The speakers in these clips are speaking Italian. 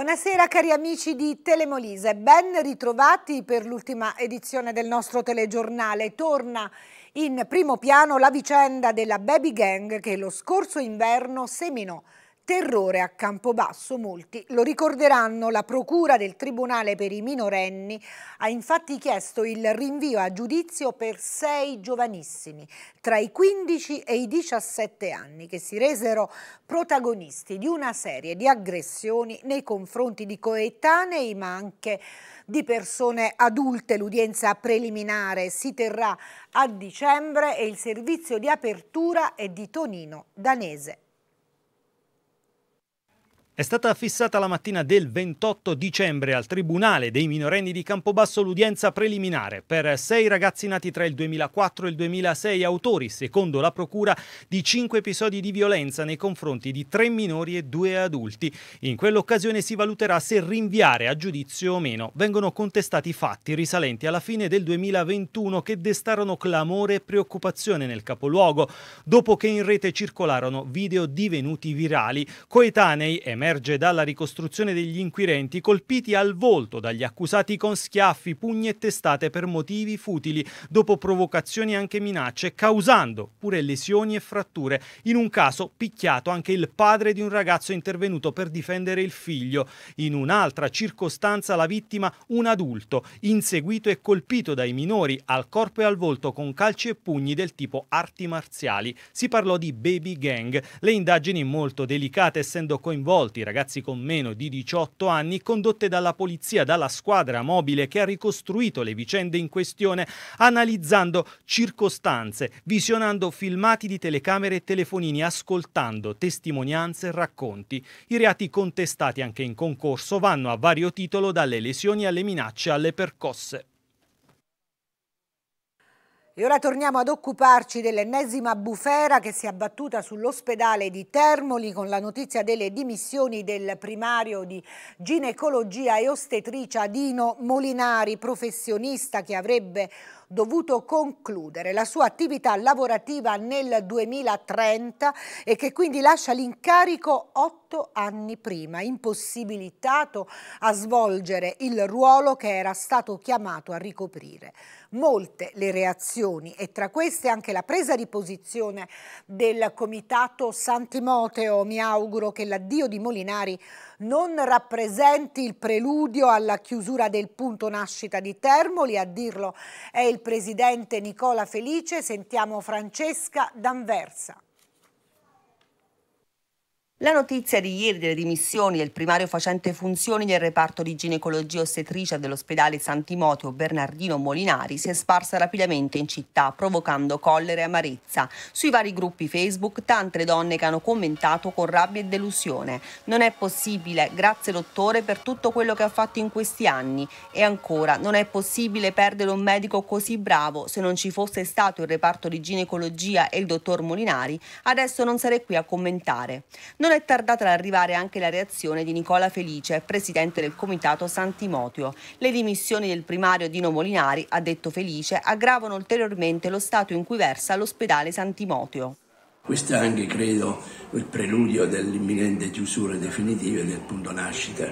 Buonasera cari amici di Telemolise, ben ritrovati per l'ultima edizione del nostro telegiornale. Torna in primo piano la vicenda della baby gang che lo scorso inverno seminò Terrore a Campobasso, molti lo ricorderanno, la Procura del Tribunale per i minorenni ha infatti chiesto il rinvio a giudizio per sei giovanissimi tra i 15 e i 17 anni che si resero protagonisti di una serie di aggressioni nei confronti di coetanei ma anche di persone adulte. L'udienza preliminare si terrà a dicembre e il servizio di apertura è di Tonino Danese. È stata fissata la mattina del 28 dicembre al Tribunale dei minorenni di Campobasso l'udienza preliminare per sei ragazzi nati tra il 2004 e il 2006 autori, secondo la Procura, di cinque episodi di violenza nei confronti di tre minori e due adulti. In quell'occasione si valuterà se rinviare a giudizio o meno. Vengono contestati fatti risalenti alla fine del 2021 che destarono clamore e preoccupazione nel capoluogo, dopo che in rete circolarono video divenuti virali, coetanei e emerge dalla ricostruzione degli inquirenti colpiti al volto dagli accusati con schiaffi, pugni e testate per motivi futili, dopo provocazioni e anche minacce, causando pure lesioni e fratture. In un caso picchiato anche il padre di un ragazzo intervenuto per difendere il figlio. In un'altra circostanza la vittima un adulto, inseguito e colpito dai minori al corpo e al volto con calci e pugni del tipo arti marziali. Si parlò di baby gang. Le indagini molto delicate essendo coinvolti i ragazzi con meno di 18 anni condotte dalla polizia, dalla squadra mobile che ha ricostruito le vicende in questione, analizzando circostanze, visionando filmati di telecamere e telefonini, ascoltando testimonianze e racconti. I reati contestati anche in concorso vanno a vario titolo dalle lesioni alle minacce alle percosse. E ora torniamo ad occuparci dell'ennesima bufera che si è abbattuta sull'ospedale di Termoli con la notizia delle dimissioni del primario di ginecologia e ostetricia Dino Molinari, professionista che avrebbe dovuto concludere la sua attività lavorativa nel 2030 e che quindi lascia l'incarico 8 18 anni prima, impossibilitato a svolgere il ruolo che era stato chiamato a ricoprire. Molte le reazioni e tra queste anche la presa di posizione del Comitato San Timoteo. Mi auguro che l'addio di Molinari non rappresenti il preludio alla chiusura del punto nascita di Termoli, a dirlo è il presidente Nicola Felice, sentiamo Francesca D'Anversa. La notizia di ieri delle dimissioni del primario facente funzioni nel reparto di ginecologia ostetricia dell'ospedale San Timoteo Bernardino Molinari si è sparsa rapidamente in città, provocando collere e amarezza. Sui vari gruppi Facebook tante donne che hanno commentato con rabbia e delusione. Non è possibile, grazie dottore per tutto quello che ha fatto in questi anni. E ancora, non è possibile perdere un medico così bravo. Se non ci fosse stato il reparto di ginecologia e il dottor Molinari, adesso non sarei qui a commentare. Non non è tardata ad arrivare anche la reazione di Nicola Felice, presidente del comitato San Santimotio. Le dimissioni del primario Dino Molinari, ha detto Felice, aggravano ulteriormente lo stato in cui versa l'ospedale San Santimotio. Questo è anche, credo, il preludio dell'imminente chiusura definitiva del punto nascita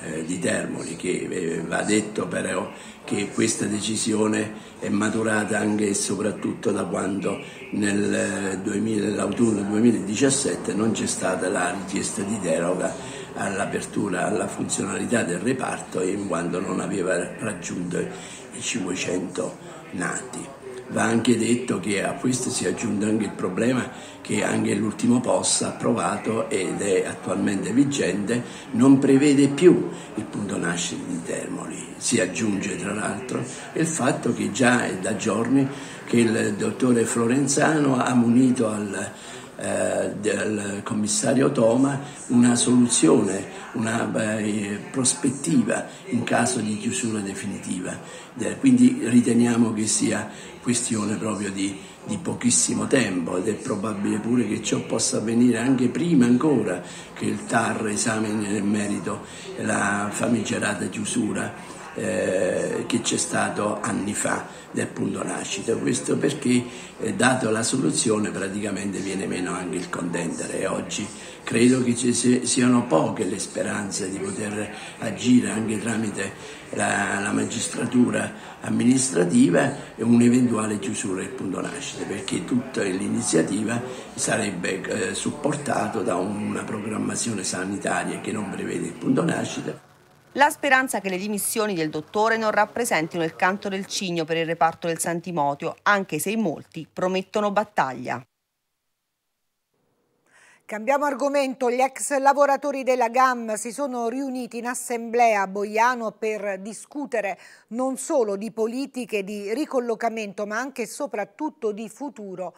eh, di Termoli, che eh, va detto però che questa decisione è maturata anche e soprattutto da quando eh, nell'autunno 2017 non c'è stata la richiesta di deroga all'apertura alla funzionalità del reparto in quanto non aveva raggiunto i 500 nati va anche detto che a questo si è aggiunto anche il problema che anche l'ultimo POS approvato ed è attualmente vigente non prevede più il punto nascita di Termoli. Si aggiunge tra l'altro il fatto che già è da giorni che il dottore Florenzano ha munito al, eh, del commissario Toma una soluzione una eh, prospettiva in caso di chiusura definitiva. Eh, quindi riteniamo che sia questione proprio di, di, pochissimo tempo ed è probabile pure che ciò possa avvenire anche prima ancora che il TAR esamini nel merito la famigerata chiusura eh, che c'è stato anni fa del punto nascita. Questo perché, eh, dato la soluzione, praticamente viene meno anche il contendere. oggi credo che ci siano poche le speranze di poter agire anche tramite la, la magistratura amministrativa e un'eventuale chiusura del punto nascita, perché tutta l'iniziativa sarebbe eh, supportata da una programmazione sanitaria che non prevede il punto nascita. La speranza che le dimissioni del dottore non rappresentino il canto del cigno per il reparto del Santimotio, anche se in molti promettono battaglia. Cambiamo argomento, gli ex lavoratori della GAM si sono riuniti in assemblea a Boiano per discutere non solo di politiche di ricollocamento ma anche e soprattutto di futuro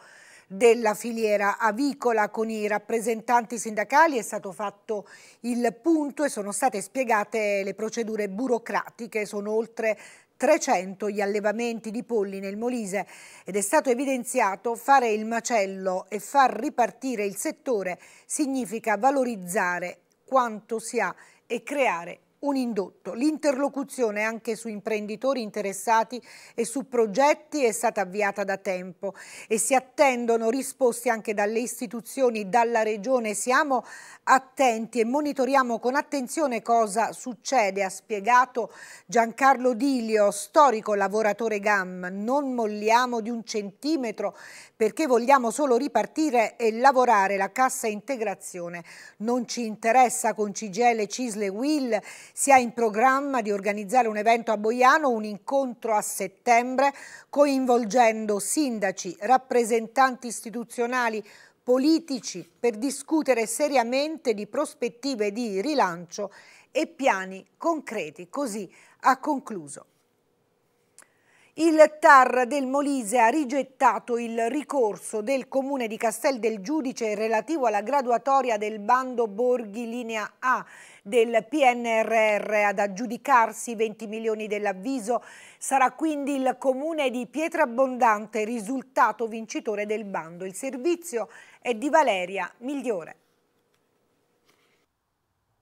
della filiera avicola con i rappresentanti sindacali è stato fatto il punto e sono state spiegate le procedure burocratiche, sono oltre 300 gli allevamenti di polli nel Molise ed è stato evidenziato fare il macello e far ripartire il settore significa valorizzare quanto si ha e creare un indotto. L'interlocuzione anche su imprenditori interessati e su progetti è stata avviata da tempo e si attendono risposte anche dalle istituzioni, dalla Regione. Siamo attenti e monitoriamo con attenzione cosa succede, ha spiegato Giancarlo Dilio, storico lavoratore GAM. Non molliamo di un centimetro perché vogliamo solo ripartire e lavorare la cassa integrazione. Non ci interessa con CGL, Cisle, Will si ha in programma di organizzare un evento a Boiano, un incontro a settembre, coinvolgendo sindaci, rappresentanti istituzionali, politici per discutere seriamente di prospettive di rilancio e piani concreti. Così ha concluso. Il TAR del Molise ha rigettato il ricorso del Comune di Castel del Giudice relativo alla graduatoria del bando Borghi Linea A del PNRR ad aggiudicarsi 20 milioni dell'avviso. Sarà quindi il comune di Pietrabbondante risultato vincitore del bando. Il servizio è di Valeria Migliore.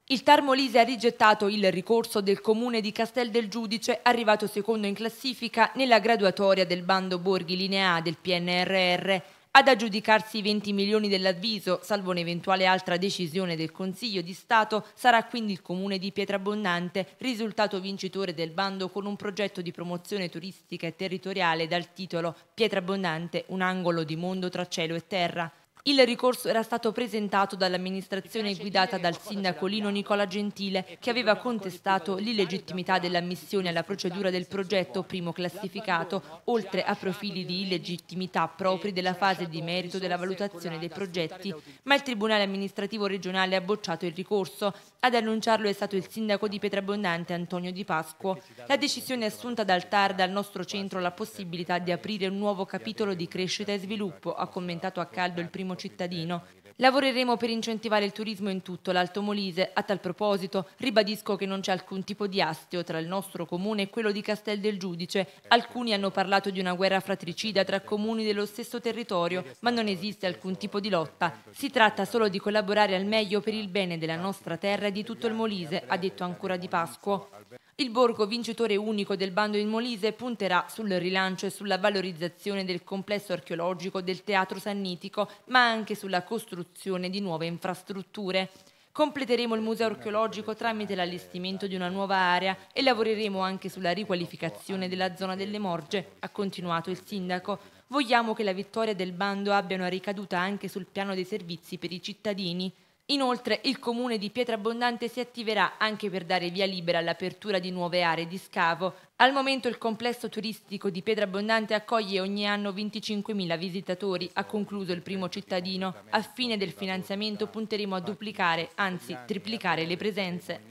Il Tarmolise ha rigettato il ricorso del comune di Castel del Giudice, arrivato secondo in classifica nella graduatoria del bando Borghi Linea del PNRR. Ad aggiudicarsi i 20 milioni dell'avviso, salvo un'eventuale altra decisione del Consiglio di Stato, sarà quindi il comune di Pietrabonnante, risultato vincitore del bando con un progetto di promozione turistica e territoriale dal titolo Pietrabonnante, un angolo di mondo tra cielo e terra, il ricorso era stato presentato dall'amministrazione guidata dal sindaco Lino Nicola Gentile, che aveva contestato l'illegittimità dell'ammissione alla procedura del progetto primo classificato, oltre a profili di illegittimità propri della fase di merito della valutazione dei progetti. Ma il Tribunale amministrativo regionale ha bocciato il ricorso. Ad annunciarlo è stato il sindaco di Pietrabondante Antonio Di Pasquo. La decisione assunta dal TAR dal nostro centro la possibilità di aprire un nuovo capitolo di crescita e sviluppo, ha commentato a caldo il primo turismo cittadino. Lavoreremo per incentivare il turismo in tutto l'Alto Molise. A tal proposito, ribadisco che non c'è alcun tipo di astio tra il nostro comune e quello di Castel del Giudice. Alcuni hanno parlato di una guerra fratricida tra comuni dello stesso territorio, ma non esiste alcun tipo di lotta. Si tratta solo di collaborare al meglio per il bene della nostra terra e di tutto il Molise, ha detto ancora Di Pasquo. Il borgo vincitore unico del bando in Molise punterà sul rilancio e sulla valorizzazione del complesso archeologico del Teatro Sannitico, ma anche sulla costruzione di nuove infrastrutture. Completeremo il museo archeologico tramite l'allestimento di una nuova area e lavoreremo anche sulla riqualificazione della zona delle Morge, ha continuato il sindaco. Vogliamo che la vittoria del bando abbia una ricaduta anche sul piano dei servizi per i cittadini. Inoltre il comune di Pietrabbondante si attiverà anche per dare via libera all'apertura di nuove aree di scavo. Al momento il complesso turistico di Pietrabbondante accoglie ogni anno 25.000 visitatori, ha concluso il primo cittadino. A fine del finanziamento punteremo a duplicare, anzi triplicare le presenze.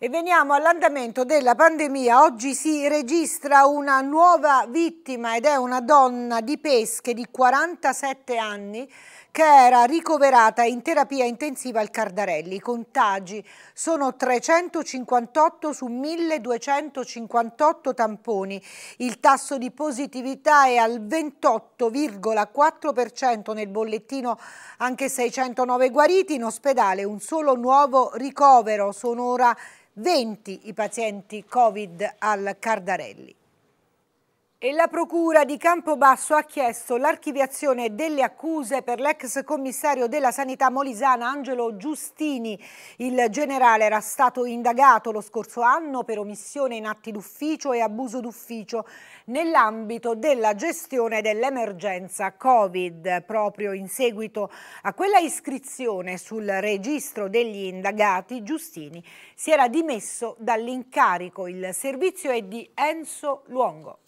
E veniamo all'andamento della pandemia. Oggi si registra una nuova vittima ed è una donna di pesche di 47 anni che era ricoverata in terapia intensiva al Cardarelli. I contagi sono 358 su 1258 tamponi. Il tasso di positività è al 28,4% nel bollettino, anche 609 guariti. In ospedale un solo nuovo ricovero. Sono ora 20 i pazienti Covid al Cardarelli. E la Procura di Campobasso ha chiesto l'archiviazione delle accuse per l'ex commissario della sanità molisana Angelo Giustini. Il generale era stato indagato lo scorso anno per omissione in atti d'ufficio e abuso d'ufficio nell'ambito della gestione dell'emergenza Covid. Proprio in seguito a quella iscrizione sul registro degli indagati, Giustini si era dimesso dall'incarico. Il servizio è di Enzo Luongo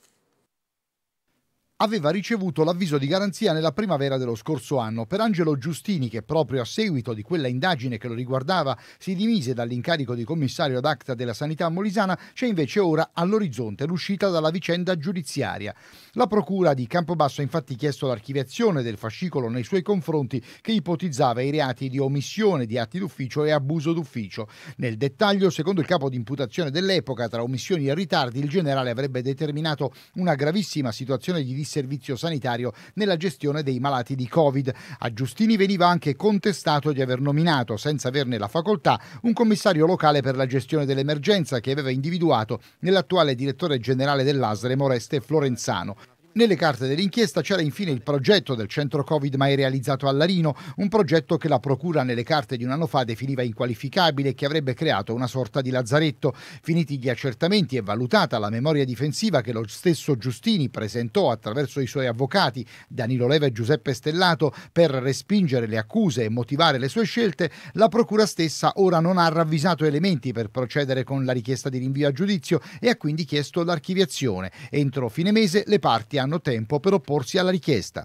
aveva ricevuto l'avviso di garanzia nella primavera dello scorso anno. Per Angelo Giustini, che proprio a seguito di quella indagine che lo riguardava si dimise dall'incarico di commissario ad acta della sanità molisana, c'è invece ora all'orizzonte l'uscita dalla vicenda giudiziaria. La procura di Campobasso ha infatti chiesto l'archiviazione del fascicolo nei suoi confronti che ipotizzava i reati di omissione di atti d'ufficio e abuso d'ufficio. Nel dettaglio, secondo il capo di imputazione dell'epoca, tra omissioni e ritardi, il generale avrebbe determinato una gravissima situazione di distanza servizio sanitario nella gestione dei malati di Covid. A Giustini veniva anche contestato di aver nominato, senza averne la facoltà, un commissario locale per la gestione dell'emergenza che aveva individuato nell'attuale direttore generale dell'ASRE Moreste Florenzano. Nelle carte dell'inchiesta c'era infine il progetto del centro Covid mai realizzato a Larino, un progetto che la Procura nelle carte di un anno fa definiva inqualificabile e che avrebbe creato una sorta di lazzaretto. Finiti gli accertamenti e valutata la memoria difensiva che lo stesso Giustini presentò attraverso i suoi avvocati Danilo Leva e Giuseppe Stellato per respingere le accuse e motivare le sue scelte, la Procura stessa ora non ha ravvisato elementi per procedere con la richiesta di rinvio a giudizio e ha quindi chiesto l'archiviazione. Entro fine mese le parti hanno tempo per opporsi alla richiesta.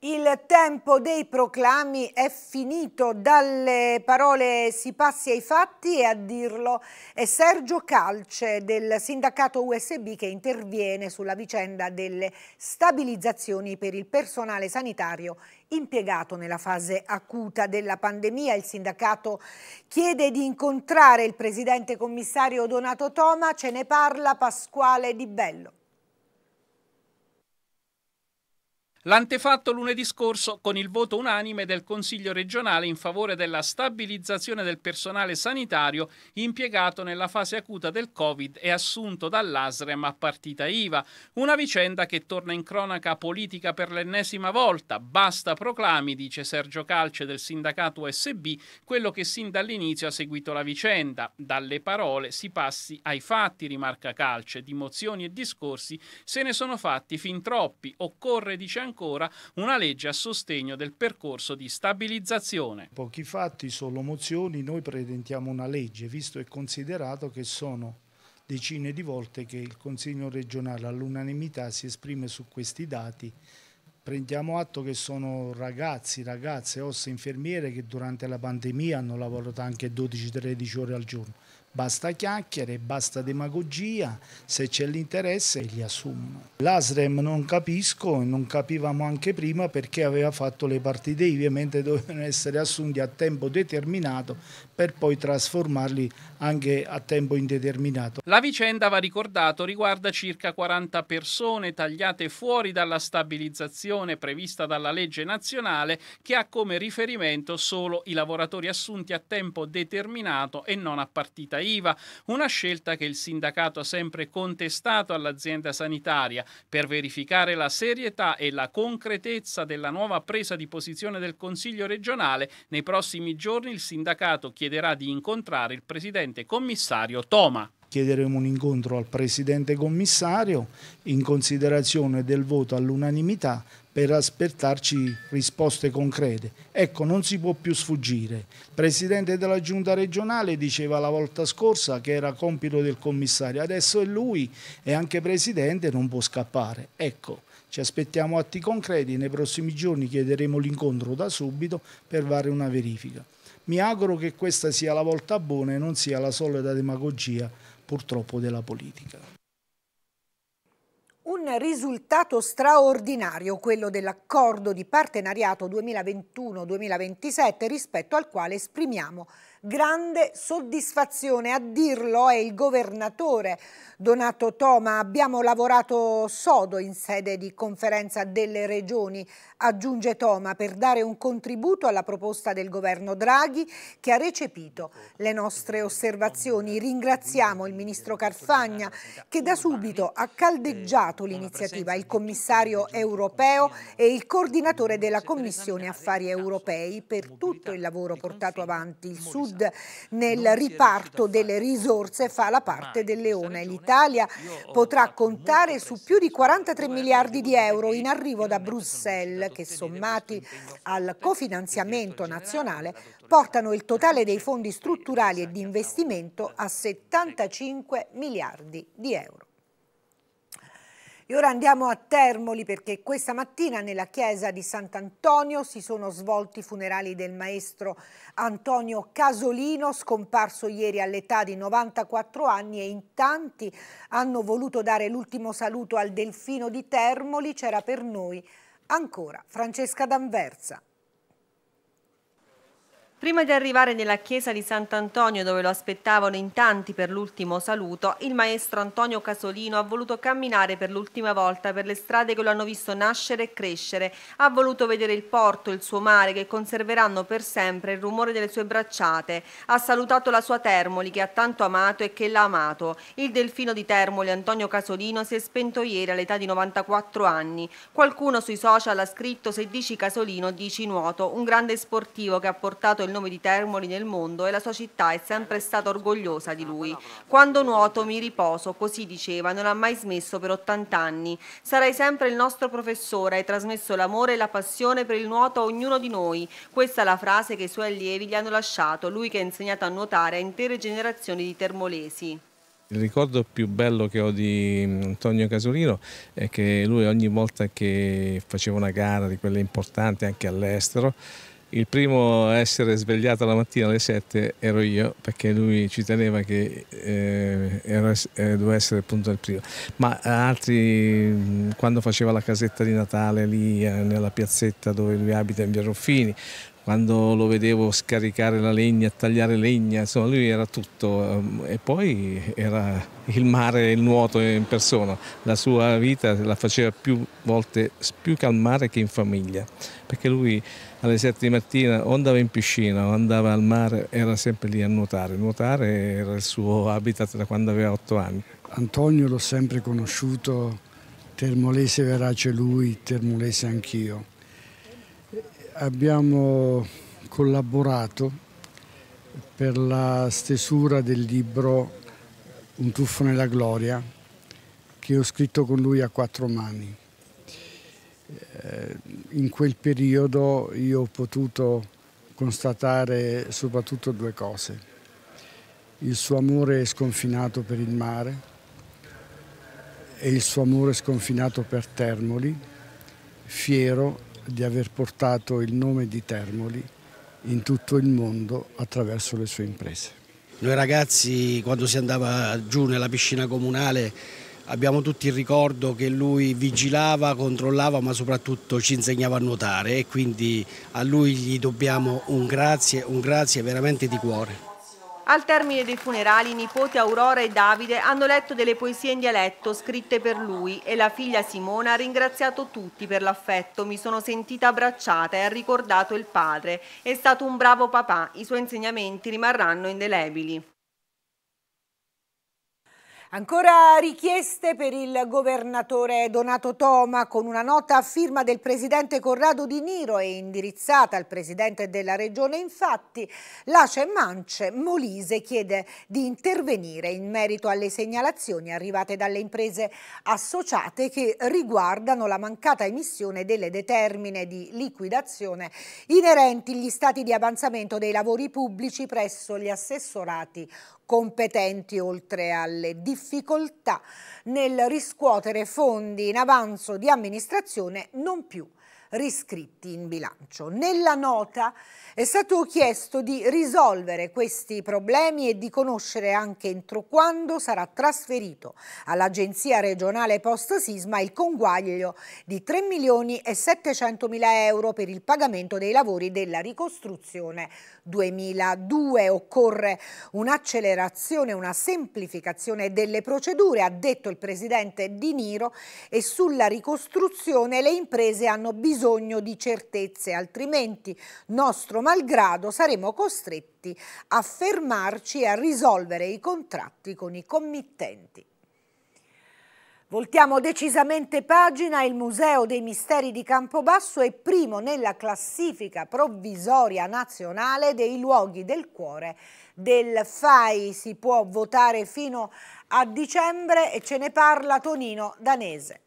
Il tempo dei proclami è finito, dalle parole si passi ai fatti e a dirlo è Sergio Calce del sindacato USB che interviene sulla vicenda delle stabilizzazioni per il personale sanitario impiegato nella fase acuta della pandemia. Il sindacato chiede di incontrare il presidente commissario Donato Toma, ce ne parla Pasquale Di Bello. L'antefatto lunedì scorso con il voto unanime del Consiglio regionale in favore della stabilizzazione del personale sanitario impiegato nella fase acuta del Covid e assunto dall'ASREM a partita IVA. Una vicenda che torna in cronaca politica per l'ennesima volta. Basta proclami, dice Sergio Calce del sindacato USB, quello che sin dall'inizio ha seguito la vicenda. Dalle parole si passi ai fatti, rimarca Calce. Di mozioni e discorsi se ne sono fatti fin troppi. Occorre, dice ancora, ancora una legge a sostegno del percorso di stabilizzazione. Pochi fatti, solo mozioni, noi presentiamo una legge, visto e considerato che sono decine di volte che il Consiglio regionale all'unanimità si esprime su questi dati. Prendiamo atto che sono ragazzi, ragazze, ossa, infermiere che durante la pandemia hanno lavorato anche 12-13 ore al giorno basta chiacchiere, basta demagogia, se c'è l'interesse li assumono. L'Asrem non capisco e non capivamo anche prima perché aveva fatto le partite IVE mentre dovevano essere assunti a tempo determinato per poi trasformarli anche a tempo indeterminato. La vicenda, va ricordato, riguarda circa 40 persone tagliate fuori dalla stabilizzazione prevista dalla legge nazionale che ha come riferimento solo i lavoratori assunti a tempo determinato e non a partita IVE IVA, una scelta che il sindacato ha sempre contestato all'azienda sanitaria per verificare la serietà e la concretezza della nuova presa di posizione del Consiglio regionale. Nei prossimi giorni il sindacato chiederà di incontrare il presidente commissario Toma chiederemo un incontro al Presidente Commissario in considerazione del voto all'unanimità per aspettarci risposte concrete. Ecco, non si può più sfuggire. Il Presidente della Giunta regionale diceva la volta scorsa che era compito del Commissario, adesso è lui e anche Presidente non può scappare. Ecco, ci aspettiamo atti concreti, nei prossimi giorni chiederemo l'incontro da subito per fare una verifica. Mi auguro che questa sia la volta buona e non sia la solita demagogia purtroppo della politica. Un risultato straordinario quello dell'accordo di partenariato 2021-2027 rispetto al quale esprimiamo grande soddisfazione. A dirlo è il governatore Donato Toma. Abbiamo lavorato sodo in sede di conferenza delle regioni, aggiunge Toma, per dare un contributo alla proposta del governo Draghi che ha recepito le nostre osservazioni. Ringraziamo il ministro Carfagna che da subito ha caldeggiato l'iniziativa, il commissario europeo e il coordinatore della Commissione Affari Europei per tutto il lavoro portato avanti. Il Sud Sud nel riparto delle risorse fa la parte del leone. L'Italia potrà contare su più di 43 miliardi di euro in arrivo da Bruxelles che sommati al cofinanziamento nazionale portano il totale dei fondi strutturali e di investimento a 75 miliardi di euro. E ora andiamo a Termoli perché questa mattina nella chiesa di Sant'Antonio si sono svolti i funerali del maestro Antonio Casolino, scomparso ieri all'età di 94 anni e in tanti hanno voluto dare l'ultimo saluto al Delfino di Termoli, c'era per noi ancora Francesca D'Anversa. Prima di arrivare nella chiesa di Sant'Antonio, dove lo aspettavano in tanti per l'ultimo saluto, il maestro Antonio Casolino ha voluto camminare per l'ultima volta per le strade che lo hanno visto nascere e crescere. Ha voluto vedere il porto, il suo mare, che conserveranno per sempre il rumore delle sue bracciate. Ha salutato la sua Termoli, che ha tanto amato e che l'ha amato. Il delfino di Termoli, Antonio Casolino, si è spento ieri all'età di 94 anni. Qualcuno sui social ha scritto «Se dici Casolino, dici nuoto». Un grande sportivo che ha portato il il nome di Termoli nel mondo e la sua città è sempre stata orgogliosa di lui. Quando nuoto mi riposo, così diceva, non ha mai smesso per 80 anni. Sarai sempre il nostro professore, hai trasmesso l'amore e la passione per il nuoto a ognuno di noi. Questa è la frase che i suoi allievi gli hanno lasciato, lui che ha insegnato a nuotare a intere generazioni di termolesi. Il ricordo più bello che ho di mm, Antonio Casolino è che lui ogni volta che faceva una gara di quelle importanti anche all'estero il primo a essere svegliato la mattina alle 7 ero io, perché lui ci teneva che eh, era, eh, doveva essere appunto il primo. Ma altri, quando faceva la casetta di Natale lì eh, nella piazzetta dove lui abita in Via Ruffini, quando lo vedevo scaricare la legna, tagliare legna, insomma lui era tutto ehm, e poi era il mare e il nuoto in persona, la sua vita la faceva più volte più che al mare che in famiglia, perché lui alle 7 di mattina o andava in piscina o andava al mare, era sempre lì a nuotare, nuotare era il suo habitat da quando aveva 8 anni. Antonio l'ho sempre conosciuto, termolese verace lui, termolese anch'io abbiamo collaborato per la stesura del libro Un tuffo nella gloria che ho scritto con lui a quattro mani. Eh, in quel periodo io ho potuto constatare soprattutto due cose. Il suo amore sconfinato per il mare e il suo amore sconfinato per Termoli, fiero di aver portato il nome di Termoli in tutto il mondo attraverso le sue imprese. Noi ragazzi quando si andava giù nella piscina comunale abbiamo tutti il ricordo che lui vigilava, controllava ma soprattutto ci insegnava a nuotare e quindi a lui gli dobbiamo un grazie, un grazie veramente di cuore. Al termine dei funerali, i nipoti Aurora e Davide hanno letto delle poesie in dialetto scritte per lui e la figlia Simona ha ringraziato tutti per l'affetto, mi sono sentita abbracciata e ha ricordato il padre. È stato un bravo papà, i suoi insegnamenti rimarranno indelebili. Ancora richieste per il governatore Donato Toma con una nota a firma del presidente Corrado Di Niro e indirizzata al presidente della regione. Infatti l'Ace Mance Molise chiede di intervenire in merito alle segnalazioni arrivate dalle imprese associate che riguardano la mancata emissione delle determine di liquidazione inerenti agli stati di avanzamento dei lavori pubblici presso gli assessorati competenti oltre alle difficoltà difficoltà nel riscuotere fondi in avanzo di amministrazione non più riscritti in bilancio. Nella nota è stato chiesto di risolvere questi problemi e di conoscere anche entro quando sarà trasferito all'Agenzia regionale post sisma il conguaglio di 3 milioni e 700 mila euro per il pagamento dei lavori della ricostruzione 2002. Occorre un'accelerazione, una semplificazione delle procedure, ha detto il presidente Di Niro, e sulla ricostruzione le imprese hanno bisogno bisogno di certezze, altrimenti nostro malgrado saremo costretti a fermarci e a risolvere i contratti con i committenti. Voltiamo decisamente pagina, il Museo dei Misteri di Campobasso è primo nella classifica provvisoria nazionale dei luoghi del cuore del FAI. Si può votare fino a dicembre e ce ne parla Tonino Danese.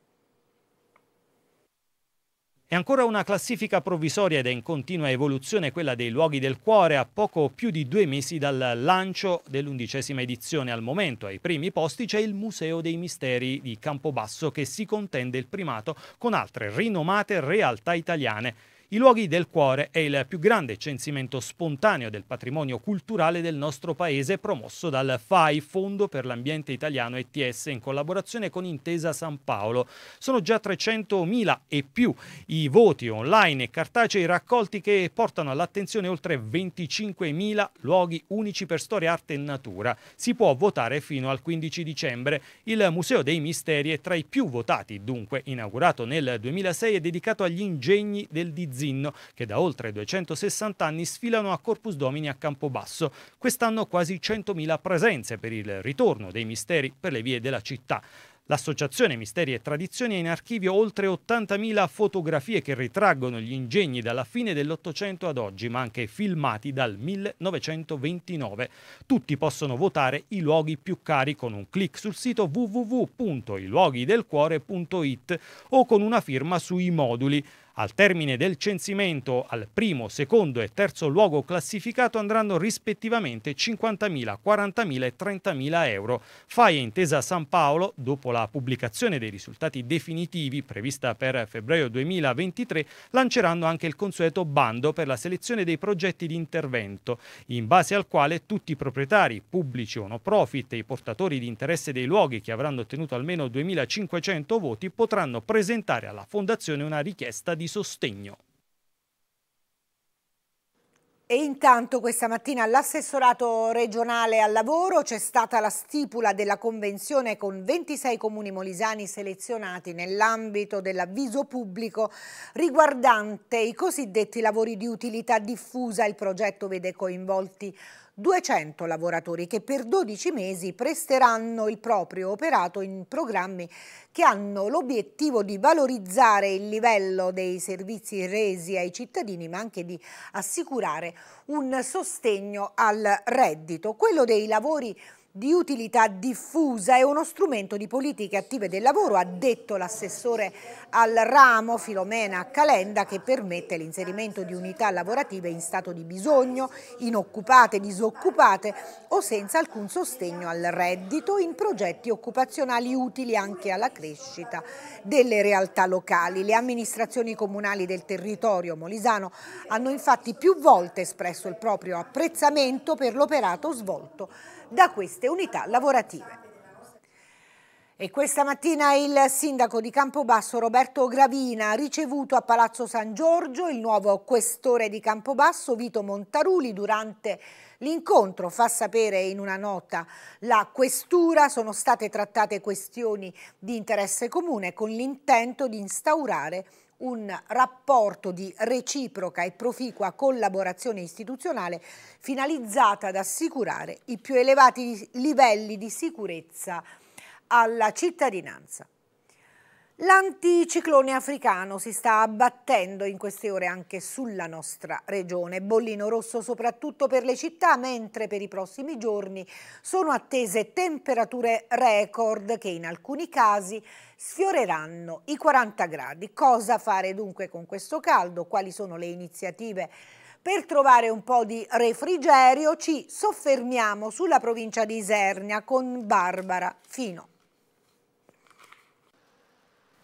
È ancora una classifica provvisoria ed è in continua evoluzione quella dei luoghi del cuore a poco più di due mesi dal lancio dell'undicesima edizione. Al momento ai primi posti c'è il Museo dei Misteri di Campobasso che si contende il primato con altre rinomate realtà italiane. I luoghi del cuore è il più grande censimento spontaneo del patrimonio culturale del nostro paese promosso dal FAI, Fondo per l'Ambiente Italiano ETS, in collaborazione con Intesa San Paolo. Sono già 300.000 e più i voti online e cartacei raccolti che portano all'attenzione oltre 25.000 luoghi unici per storia, arte e natura. Si può votare fino al 15 dicembre. Il Museo dei Misteri è tra i più votati, dunque inaugurato nel 2006 e dedicato agli ingegni del disegno Zinno, che da oltre 260 anni sfilano a Corpus Domini a Campobasso. Quest'anno quasi 100.000 presenze per il ritorno dei misteri per le vie della città. L'associazione Misteri e Tradizioni ha in archivio oltre 80.000 fotografie che ritraggono gli ingegni dalla fine dell'Ottocento ad oggi, ma anche filmati dal 1929. Tutti possono votare i luoghi più cari con un clic sul sito www.iluoghidelcuore.it o con una firma sui moduli. Al termine del censimento, al primo, secondo e terzo luogo classificato andranno rispettivamente 50.000, 40.000 e 30.000 euro. FAI e Intesa San Paolo, dopo la pubblicazione dei risultati definitivi prevista per febbraio 2023, lanceranno anche il consueto bando per la selezione dei progetti di intervento, in base al quale tutti i proprietari, pubblici o no profit e i portatori di interesse dei luoghi che avranno ottenuto almeno 2.500 voti potranno presentare alla Fondazione una richiesta di di sostegno. E intanto questa mattina all'assessorato regionale al lavoro c'è stata la stipula della convenzione con 26 comuni molisani selezionati nell'ambito dell'avviso pubblico riguardante i cosiddetti lavori di utilità diffusa. Il progetto vede coinvolti 200 lavoratori che per 12 mesi presteranno il proprio operato in programmi che hanno l'obiettivo di valorizzare il livello dei servizi resi ai cittadini ma anche di assicurare un sostegno al reddito. Quello dei lavori di utilità diffusa e uno strumento di politiche attive del lavoro, ha detto l'assessore al ramo Filomena Calenda, che permette l'inserimento di unità lavorative in stato di bisogno, inoccupate, disoccupate o senza alcun sostegno al reddito in progetti occupazionali utili anche alla crescita delle realtà locali. Le amministrazioni comunali del territorio molisano hanno infatti più volte espresso il proprio apprezzamento per l'operato svolto da queste unità lavorative. E questa mattina il sindaco di Campobasso Roberto Gravina ha ricevuto a Palazzo San Giorgio il nuovo questore di Campobasso Vito Montaruli durante l'incontro. Fa sapere in una nota la questura sono state trattate questioni di interesse comune con l'intento di instaurare un rapporto di reciproca e proficua collaborazione istituzionale finalizzata ad assicurare i più elevati livelli di sicurezza alla cittadinanza. L'anticiclone africano si sta abbattendo in queste ore anche sulla nostra regione. Bollino rosso soprattutto per le città, mentre per i prossimi giorni sono attese temperature record che in alcuni casi sfioreranno i 40 gradi. Cosa fare dunque con questo caldo? Quali sono le iniziative? Per trovare un po' di refrigerio ci soffermiamo sulla provincia di Isernia con Barbara Fino.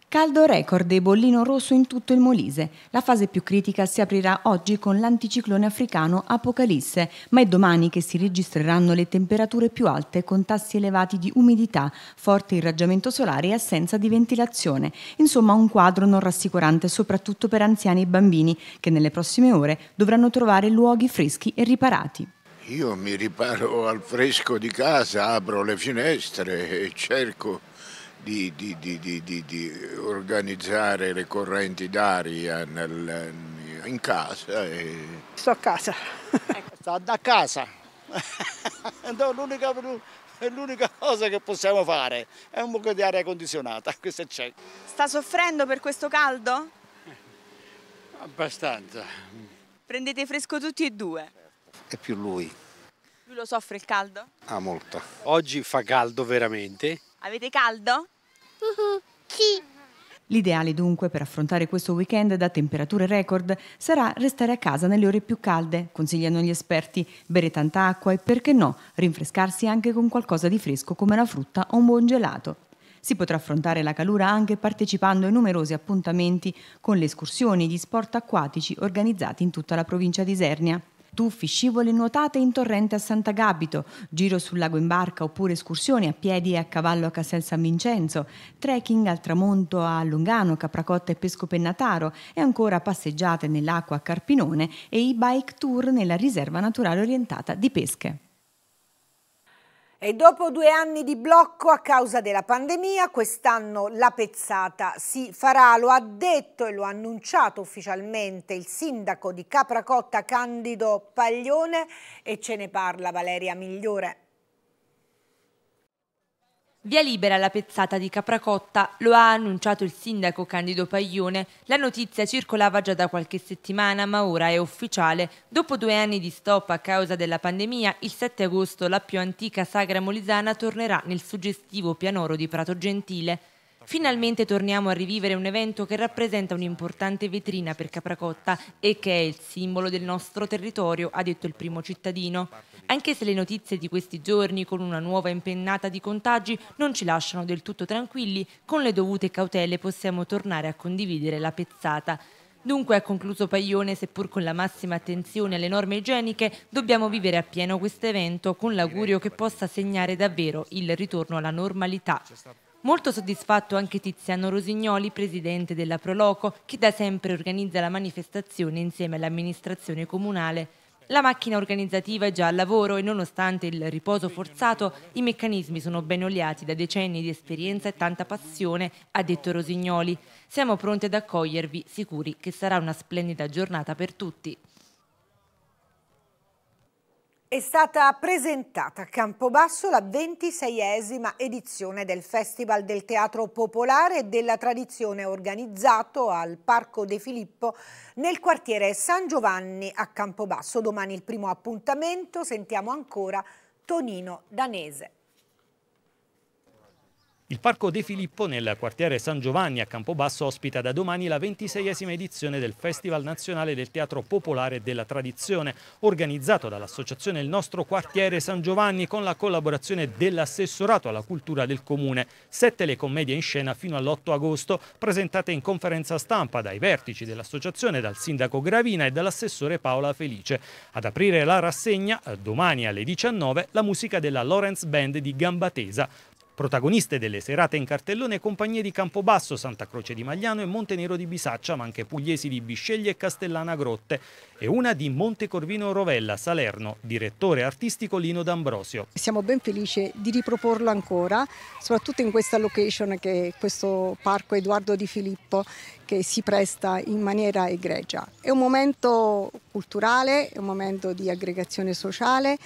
Caldo record e bollino rosso in tutto il Molise. La fase più critica si aprirà oggi con l'anticiclone africano Apocalisse, ma è domani che si registreranno le temperature più alte con tassi elevati di umidità, forte irraggiamento solare e assenza di ventilazione. Insomma, un quadro non rassicurante soprattutto per anziani e bambini che nelle prossime ore dovranno trovare luoghi freschi e riparati. Io mi riparo al fresco di casa, apro le finestre e cerco di, di, di, di organizzare le correnti d'aria nel, in casa. E... Sto a casa. Ecco, Sto da casa. l'unica, l'unica cosa che possiamo fare è un po' di aria condizionata, questo c'è. Sta soffrendo per questo caldo? Abbastanza. Prendete fresco tutti e due? E più lui. Lui lo soffre il caldo? Ah, molto. Oggi fa caldo veramente. Avete caldo? Uh-huh. Sì. L'ideale dunque per affrontare questo weekend da temperature record sarà restare a casa nelle ore più calde, consigliano gli esperti, bere tanta acqua e perché no, rinfrescarsi anche con qualcosa di fresco come una frutta o un buon gelato. Si potrà affrontare la calura anche partecipando ai numerosi appuntamenti con le escursioni e gli sport acquatici organizzati in tutta la provincia di Isernia tuffi, scivoli, nuotate in torrente a Sant'Agabito, giro sul lago in barca oppure escursioni a piedi e a cavallo a Castel San Vincenzo, trekking al tramonto a Lungano, Capracotta e Pesco Pennataro e ancora passeggiate nell'acqua a Carpinone e i bike tour nella riserva naturale orientata di Pesche. E dopo due anni di blocco a causa della pandemia, quest'anno la pezzata si farà, lo ha detto e lo ha annunciato ufficialmente il sindaco di Capracotta Candido Paglione e ce ne parla Valeria Migliore. Via libera la pezzata di Capracotta, lo ha annunciato il sindaco Candido Paglione. La notizia circolava già da qualche settimana, ma ora è ufficiale. Dopo due anni di stop a causa della pandemia, il 7 agosto la più antica sagra molisana tornerà nel suggestivo pianoro di Prato Gentile. Finalmente torniamo a rivivere un evento che rappresenta un'importante vetrina per Capracotta e che è il simbolo del nostro territorio, ha detto il primo cittadino anche se le notizie di questi giorni con una nuova impennata di contagi non ci lasciano del tutto tranquilli, con le dovute cautele possiamo tornare a condividere la pezzata. Dunque, ha concluso Paglione, seppur con la massima attenzione alle norme igieniche, dobbiamo vivere appieno questo evento con l'augurio che possa segnare davvero il ritorno alla normalità. Molto soddisfatto anche Tiziano Rosignoli, presidente della Proloco, che da sempre organizza la manifestazione insieme all'amministrazione comunale. La macchina organizzativa è già al lavoro e nonostante il riposo forzato, i meccanismi sono ben oliati da decenni di esperienza e tanta passione, ha detto Rosignoli. Siamo pronti ad accogliervi, sicuri che sarà una splendida giornata per tutti. È stata presentata a Campobasso la ventiseiesima edizione del Festival del Teatro Popolare e della Tradizione organizzato al Parco De Filippo nel quartiere San Giovanni a Campobasso. Domani il primo appuntamento, sentiamo ancora Tonino Danese. Il Parco De Filippo nel quartiere San Giovanni a Campobasso ospita da domani la 26esima edizione del Festival Nazionale del Teatro Popolare della Tradizione, organizzato dall'associazione Il Nostro Quartiere San Giovanni con la collaborazione dell'assessorato alla cultura del comune. Sette le commedie in scena fino all'8 agosto, presentate in conferenza stampa dai vertici dell'associazione, dal sindaco Gravina e dall'assessore Paola Felice. Ad aprire la rassegna, domani alle 19, la musica della Lawrence Band di Gambatesa. Protagoniste delle serate in cartellone compagnie di Campobasso, Santa Croce di Magliano e Montenero di Bisaccia, ma anche pugliesi di Bisceglie e Castellana Grotte, e una di Montecorvino Rovella, Salerno, direttore artistico Lino D'Ambrosio. Siamo ben felici di riproporlo ancora, soprattutto in questa location che è questo parco Edoardo Di Filippo che si presta in maniera egregia. È un momento culturale, è un momento di aggregazione sociale,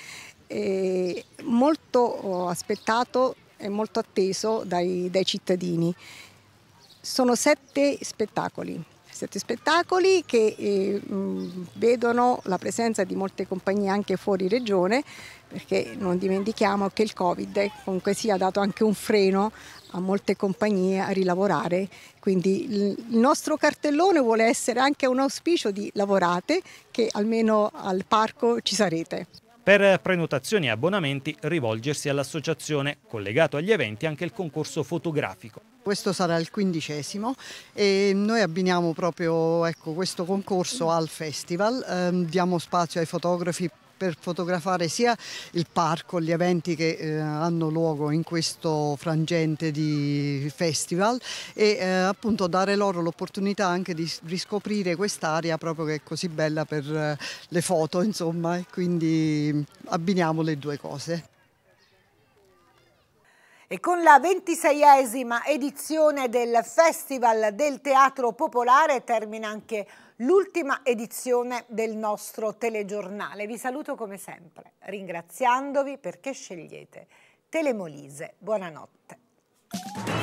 e molto oh, aspettato è molto atteso dai, dai cittadini. Sono sette spettacoli, sette spettacoli che eh, vedono la presenza di molte compagnie anche fuori regione, perché non dimentichiamo che il Covid comunque sia dato anche un freno a molte compagnie a rilavorare, quindi il nostro cartellone vuole essere anche un auspicio di lavorate che almeno al parco ci sarete. Per prenotazioni e abbonamenti rivolgersi all'associazione, collegato agli eventi anche il concorso fotografico. Questo sarà il quindicesimo e noi abbiniamo proprio ecco, questo concorso al festival, ehm, diamo spazio ai fotografi per fotografare sia il parco, gli eventi che eh, hanno luogo in questo frangente di festival e eh, appunto dare loro l'opportunità anche di riscoprire quest'area proprio che è così bella per eh, le foto insomma e quindi abbiniamo le due cose. E con la ventiseiesima edizione del Festival del Teatro Popolare termina anche l'ultima edizione del nostro telegiornale. Vi saluto come sempre, ringraziandovi perché scegliete Telemolise. Buonanotte.